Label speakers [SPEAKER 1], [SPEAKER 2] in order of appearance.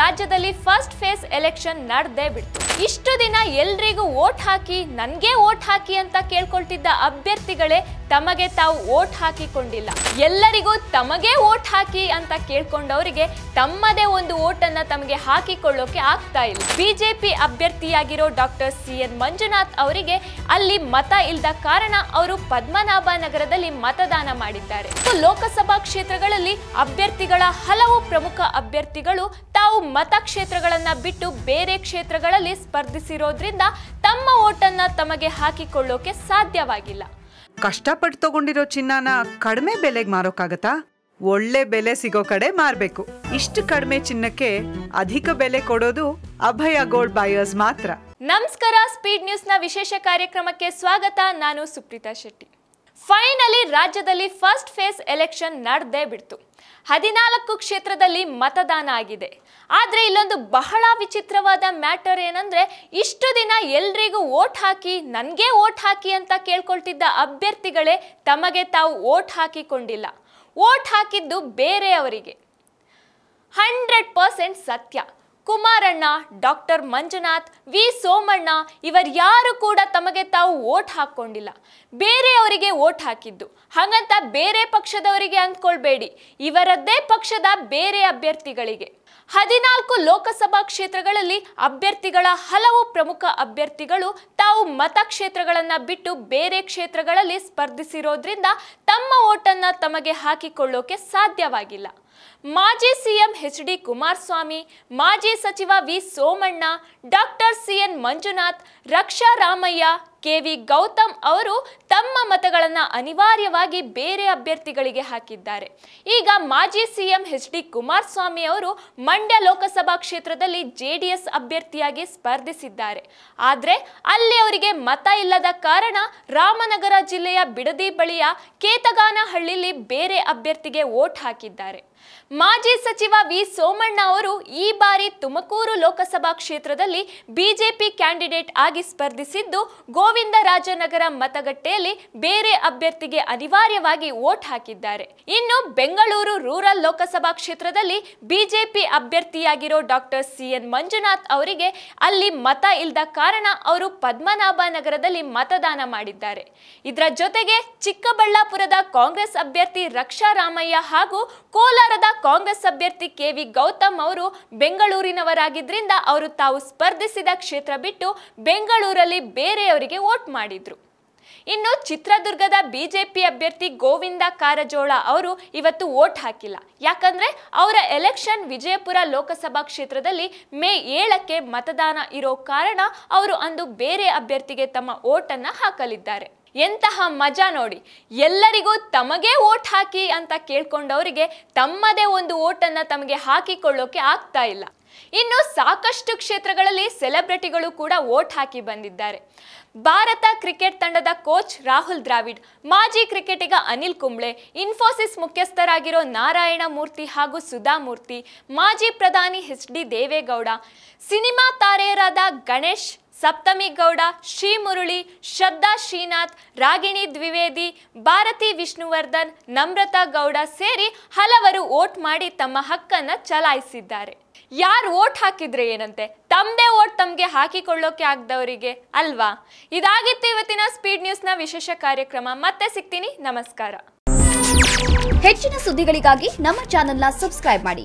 [SPEAKER 1] ರಾಜ್ಯದಲ್ಲಿ first phase election ನಡೆದೇ ಬಿಡ್ತು ಇಷ್ಟು ದಿನ ಎಲ್ರಿಗೂ ಓಟ್ ಹಾಕಿ ನನ್ಗೆ ಓಟ್ ಹಾಕಿ ಅಂತ ಕೇಳ್ಕೊಳ್ತಿದ್ದ ಅಭ್ಯರ್ಥಿಗಳೇ ತಮಗೆ ತಾವು ಓಟ್ ಹಾಕಿಕೊಂಡಿಲ್ಲ ಎಲ್ಲರಿಗೂ ತಮಗೆ ಓಟ್ ಹಾಕಿ ಅಂತ ಕೇಳ್ಕೊಂಡವರಿಗೆ ತಮ್ಮದೇ ಒಂದು ಓಟನ್ನ ತಮಗೆ ಹಾಕಿಕೊಳ್ಳೋಕೆ ಆಗ್ತಾ ಇಲ್ಲ ಬಿಜೆಪಿ ಅಭ್ಯರ್ಥಿಯಾಗಿರೋ ಡಾಕ್ಟರ್ ಸಿ ಎನ್ ಮಂಜುನಾಥ್ ಅವರಿಗೆ ಅಲ್ಲಿ ಮತ ಇಲ್ಲದ ಕಾರಣ ಅವರು ಪದ್ಮನಾಭ ನಗರದಲ್ಲಿ ಮತದಾನ ಮಾಡಿದ್ದಾರೆ ಲೋಕಸಭಾ ಕ್ಷೇತ್ರಗಳಲ್ಲಿ ಅಭ್ಯರ್ಥಿಗಳ ಹಲವು ಪ್ರಮುಖ ಅಭ್ಯರ್ಥಿಗಳು ತಾವು ಮತಕ್ಷೇತ್ರಗಳನ್ನು ಬಿಟ್ಟು ಬೇರೆ ಕ್ಷೇತ್ರಗಳಲ್ಲಿ ಸ್ಪರ್ಧಿಸಿರೋದ್ರಿಂದ ತಮ್ಮ ಓಟನ್ನು ತಮಗೆ ಹಾಕಿಕೊಳ್ಳೋಕೆ ಸಾಧ್ಯವಾಗಿಲ್ಲ ಕಷ್ಟಪಟ್ಟು ತಗೊಂಡಿರೋ ಚಿನ್ನನ ಕಡಿಮೆ ಬೆಲೆಗೆ ಮಾರೋಕ್ಕಾಗತ್ತಾ ಒಳ್ಳೆ ಬೆಲೆ ಸಿಗೋ ಕಡೆ ಮಾರಬೇಕು ಇಷ್ಟು ಕಡಿಮೆ ಚಿನ್ನಕ್ಕೆ ಅಧಿಕ ಬೆಲೆ ಕೊಡೋದು ಅಭಯ ಗೋಲ್ಡ್ ಬಾಯರ್ಸ್ ಮಾತ್ರ ನಮಸ್ಕಾರ ಸ್ಪೀಡ್ ನ್ಯೂಸ್ನ ವಿಶೇಷ ಕಾರ್ಯಕ್ರಮಕ್ಕೆ ಸ್ವಾಗತ ನಾನು ಸುಪ್ರೀತಾ ಶೆಟ್ಟಿ ಫೈನಲಿ ರಾಜ್ಯದಲ್ಲಿ ಫಸ್ಟ್ ಫೇಸ್ ಎಲೆಕ್ಷನ್ ನಡೆದೇ ಬಿಡ್ತು ಹದಿನಾಲ್ಕು ಕ್ಷೇತ್ರದಲ್ಲಿ ಮತದಾನ ಆಗಿದೆ ಆದರೆ ಇಲ್ಲೊಂದು ಬಹಳ ವಿಚಿತ್ರವಾದ ಮ್ಯಾಟರ್ ಏನಂದರೆ ಇಷ್ಟು ದಿನ ಎಲ್ರಿಗೂ ಓಟ್ ಹಾಕಿ ನನಗೆ ಓಟ್ ಹಾಕಿ ಅಂತ ಕೇಳ್ಕೊಳ್ತಿದ್ದ ಅಭ್ಯರ್ಥಿಗಳೇ ತಮಗೆ ತಾವು ಓಟ್ ಹಾಕಿಕೊಂಡಿಲ್ಲ ಓಟ್ ಹಾಕಿದ್ದು ಬೇರೆಯವರಿಗೆ ಹಂಡ್ರೆಡ್ ಪರ್ಸೆಂಟ್ ಸತ್ಯ ಕುಮಾರಣ್ಣ ಡಾಕ್ಟರ್ ಮಂಜುನಾಥ್ ವಿ ಸೋಮಣ್ಣ ಇವರು ಯಾರು ಕೂಡ ತಮಗೆ ತಾವು ಓಟ್ ಹಾಕ್ಕೊಂಡಿಲ್ಲ ಬೇರೆಯವರಿಗೆ ಓಟ್ ಹಾಕಿದ್ದು ಹಾಗಂತ ಬೇರೆ ಪಕ್ಷದವರಿಗೆ ಅಂದ್ಕೊಳ್ಬೇಡಿ ಇವರದ್ದೇ ಪಕ್ಷದ ಬೇರೆ ಅಭ್ಯರ್ಥಿಗಳಿಗೆ ಹದಿನಾಲ್ಕು ಲೋಕಸಭಾ ಕ್ಷೇತ್ರಗಳಲ್ಲಿ ಅಭ್ಯರ್ಥಿಗಳ ಹಲವು ಪ್ರಮುಖ ಅಭ್ಯರ್ಥಿಗಳು ತಾವು ಮತಕ್ಷೇತ್ರಗಳನ್ನು ಬಿಟ್ಟು ಬೇರೆ ಕ್ಷೇತ್ರಗಳಲ್ಲಿ ಸ್ಪರ್ಧಿಸಿರೋದ್ರಿಂದ ತಮ್ಮ ಓಟನ್ನು ತಮಗೆ ಹಾಕಿಕೊಳ್ಳೋಕೆ ಸಾಧ್ಯವಾಗಿಲ್ಲ ಮಾಜಿ ಸಿಎಂ ಎಚ್ ಡಿ ಕುಮಾರಸ್ವಾಮಿ ಮಾಜಿ ಸಚಿವ V Somanna doctor CN Manjunath Raksha Ramaiah KV Gautam ಅವರು ತಮ್ಮ ಮತಗಳನ್ನು ಅನಿವಾರ್ಯವಾಗಿ ಬೇರೆ ಅಭ್ಯರ್ಥಿಗಳಿಗೆ ಹಾಕಿದ್ದಾರೆ ಈಗ ಮಾಜಿ ಸಿಎಂ ಎಚ್ ಡಿ ಕುಮಾರಸ್ವಾಮಿ ಅವರು ಮಂಡ್ಯ ಲೋಕಸಭಾ ಕ್ಷೇತ್ರದಲ್ಲಿ ಜೆಡಿಎಸ್ ಅಭ್ಯರ್ಥಿಯಾಗಿ ಸ್ಪರ್ಧಿಸಿದ್ದಾರೆ ಆದರೆ ಅಲ್ಲಿ ಅವರಿಗೆ ಮತ ಇಲ್ಲದ ಕಾರಣ ರಾಮನಗರ ಜಿಲ್ಲೆಯ ಬಿಡದಿ ಬಳಿಯ ಕೇತಗಾನಹಳ್ಳಿಲಿ ಬೇರೆ ಅಭ್ಯರ್ಥಿಗೆ ವೋಟ್ ಹಾಕಿದ್ದಾರೆ ಮಾಜಿ ಸಚಿವ ವಿ ಸೋಮಣ್ಣ ಅವರು ಈ ಬಾರಿ ತುಮಕೂರು ಲೋಕಸಭಾ ಕ್ಷೇತ್ರದಲ್ಲಿ ಬಿಜೆಪಿ ಕ್ಯಾಂಡಿಡೇಟ್ ಆಗಿ ಸ್ಪರ್ಧಿಸಿದ್ದು ಗೋವಿಂದರಾಜನಗರ ಮತಗಟ್ಟೆಯಲ್ಲಿ ಬೇರೆ ಅಭ್ಯರ್ಥಿಗೆ ಅನಿವಾರ್ಯವಾಗಿ ವೋಟ್ ಹಾಕಿದ್ದಾರೆ ಇನ್ನು ಬೆಂಗಳೂರು ರೂರಲ್ ಲೋಕಸಭಾ ಕ್ಷೇತ್ರದಲ್ಲಿ ಬಿಜೆಪಿ ಅಭ್ಯರ್ಥಿಯಾಗಿರೋ ಡಾಕ್ಟರ್ ಸಿಎನ್ ಮಂಜುನಾಥ್ ಅವರಿಗೆ ಅಲ್ಲಿ ಮತ ಇಲ್ಲದ ಕಾರಣ ಅವರು ಪದ್ಮನಾಭ ನಗರದಲ್ಲಿ ಮತದಾನ ಮಾಡಿದ್ದಾರೆ ಇದರ ಜೊತೆಗೆ ಚಿಕ್ಕಬಳ್ಳಾಪುರದ ಕಾಂಗ್ರೆಸ್ ಅಭ್ಯರ್ಥಿ ರಕ್ಷಾ ರಾಮಯ್ಯ ಹಾಗೂ ಕೋಲಾರ ಕ್ಷೇತ್ರದ ಕಾಂಗ್ರೆಸ್ ಅಭ್ಯರ್ಥಿ ಕೆ ಗೌತಮ್ ಅವರು ಬೆಂಗಳೂರಿನವರಾಗಿದ್ದರಿಂದ ಅವರು ತಾವು ಸ್ಪರ್ಧಿಸಿದ ಕ್ಷೇತ್ರ ಬಿಟ್ಟು ಬೆಂಗಳೂರಲ್ಲಿ ಬೇರೆಯವರಿಗೆ ವೋಟ್ ಮಾಡಿದ್ರು ಇನ್ನು ಚಿತ್ರದುರ್ಗದ ಬಿಜೆಪಿ ಅಭ್ಯರ್ಥಿ ಗೋವಿಂದ ಕಾರಜೋಳ ಅವರು ಇವತ್ತು ವೋಟ್ ಹಾಕಿಲ್ಲ ಯಾಕಂದ್ರೆ ಅವರ ಎಲೆಕ್ಷನ್ ವಿಜಯಪುರ ಲೋಕಸಭಾ ಕ್ಷೇತ್ರದಲ್ಲಿ ಮೇ ಏಳಕ್ಕೆ ಮತದಾನ ಇರೋ ಕಾರಣ ಅವರು ಅಂದು ಬೇರೆ ಅಭ್ಯರ್ಥಿಗೆ ತಮ್ಮ ವೋಟ್ ಅನ್ನ ಹಾಕಲಿದ್ದಾರೆ ಎಂತಹ ಮಜಾ ನೋಡಿ ಎಲ್ಲರಿಗೂ ತಮಗೆ ವೋಟ್ ಹಾಕಿ ಅಂತ ಕೇಳ್ಕೊಂಡವರಿಗೆ ತಮ್ಮದೇ ಒಂದು ವೋಟನ್ನು ತಮಗೆ ಹಾಕಿಕೊಳ್ಳೋಕೆ ಆಗ್ತಾ ಇಲ್ಲ ಇನ್ನು ಸಾಕಷ್ಟು ಕ್ಷೇತ್ರಗಳಲ್ಲಿ ಸೆಲೆಬ್ರಿಟಿಗಳು ಕೂಡ ವೋಟ್ ಹಾಕಿ ಬಂದಿದ್ದಾರೆ ಭಾರತ ಕ್ರಿಕೆಟ್ ತಂಡದ ಕೋಚ್ ರಾಹುಲ್ ದ್ರಾವಿಡ್ ಮಾಜಿ ಕ್ರಿಕೆಟಿಗ ಅನಿಲ್ ಕುಂಬ್ಳೆ ಇನ್ಫೋಸಿಸ್ ಮುಖ್ಯಸ್ಥರಾಗಿರೋ ನಾರಾಯಣ ಮೂರ್ತಿ ಹಾಗೂ ಸುಧಾ ಮೂರ್ತಿ ಮಾಜಿ ಪ್ರಧಾನಿ ಎಚ್ ಡಿ ದೇವೇಗೌಡ ಸಿನಿಮಾ ತಾರೆಯರಾದ ಗಣೇಶ್ ಸಪ್ತಮಿ ಗೌಡ ಶ್ರೀ ಮುರುಳಿ ಶ್ರದ್ಧಾ ಶ್ರೀನಾಥ್ ರಾಗಿಣಿ ದ್ವಿವೇದಿ ಭಾರತಿ ವಿಷ್ಣುವರ್ಧನ್ ನಮ್ರತಾ ಗೌಡ ಸೇರಿ ಹಲವರು ಓಟ್ ಮಾಡಿ ತಮ್ಮ ಹಕ್ಕನ್ನು ಚಲಾಯಿಸಿದ್ದಾರೆ ಯಾರು ಓಟ್ ಹಾಕಿದ್ರೆ ಏನಂತೆ ತಮ್ಮದೇ ಓಟ್ ತಮಗೆ ಹಾಕಿಕೊಳ್ಳೋಕೆ ಆಗದವರಿಗೆ ಅಲ್ವಾ ಇದಾಗಿತ್ತು ಇವತ್ತಿನ ಸ್ಪೀಡ್ ನ್ಯೂಸ್ನ ವಿಶೇಷ ಕಾರ್ಯಕ್ರಮ ಮತ್ತೆ ಸಿಗ್ತೀನಿ ನಮಸ್ಕಾರ ಹೆಚ್ಚಿನ ಸುದ್ದಿಗಳಿಗಾಗಿ ನಮ್ಮ ಚಾನೆಲ್ನ ಸಬ್ಸ್ಕ್ರೈಬ್ ಮಾಡಿ